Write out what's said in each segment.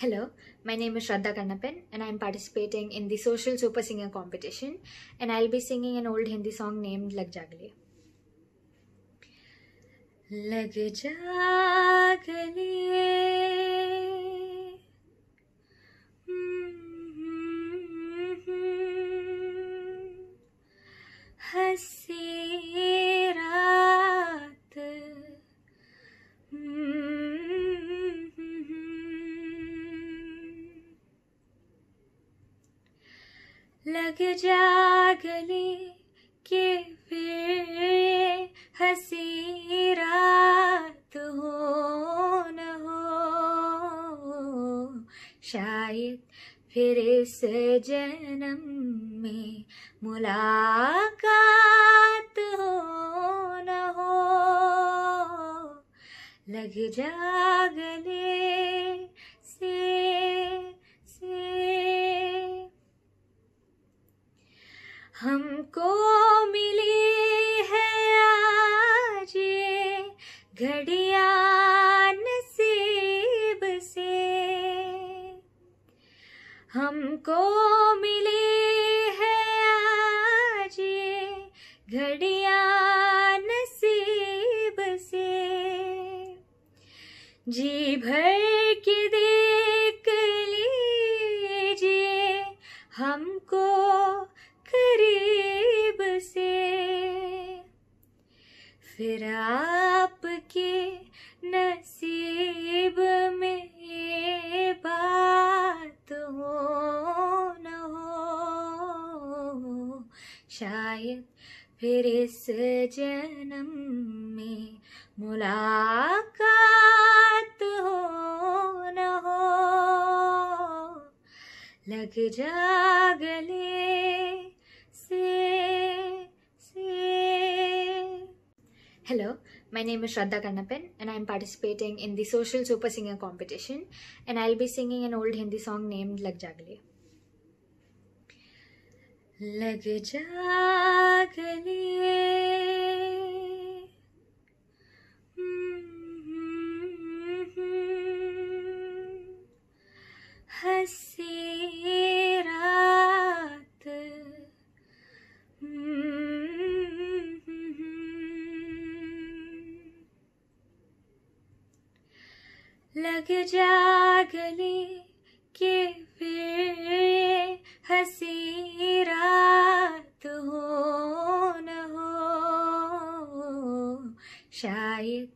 Hello, my name is Shraddha Kannapin and I am participating in the Social Super Singer competition and I'll be singing an old Hindi song named Lag Jagale. Lag Jagale लग जागने के फिर हसी रात हो न हो शायद फिर इस जन्म में मुलाकात हो न हो लग जागने से हमको मिली है आज घड़िया नसीब से हमको मिली है आज घड़िया नसीब से जी भर फिर आपके नसीब में ये बात हो न हो शायद फिर इस जन्म में मुलाकात हो न हो लग जा गले से Hello, my name is Shraddha Kannapin and I am participating in the Social Super Singer competition and I'll be singing an old Hindi song named Lag Jagale. Lag Jagale लग जागने के फिर हसी रात हो न हो शायद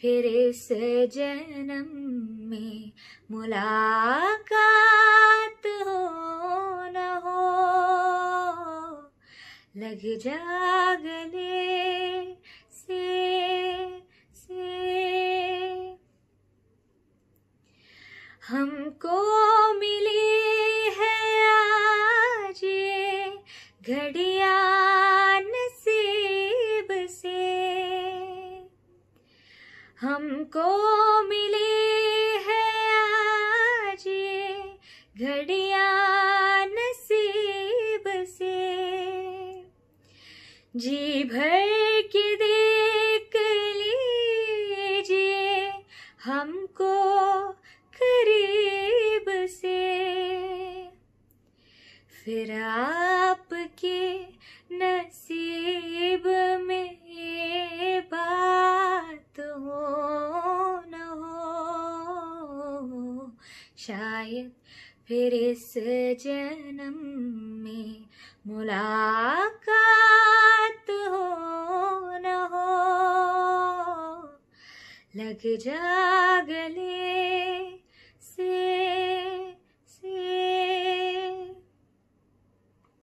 फिर इस जन्म में मुलाकात हो न हो लग जागने से से हमको मिली है आज घड़िया नसीब से हमको मिली है आज घड़िया नसीब से जी भर के देख लीजिए हमको फिर आपके नसीब में ये बात हो न हो शायद फिर इस जन्म में मुलाकात हो न हो लग जा गले से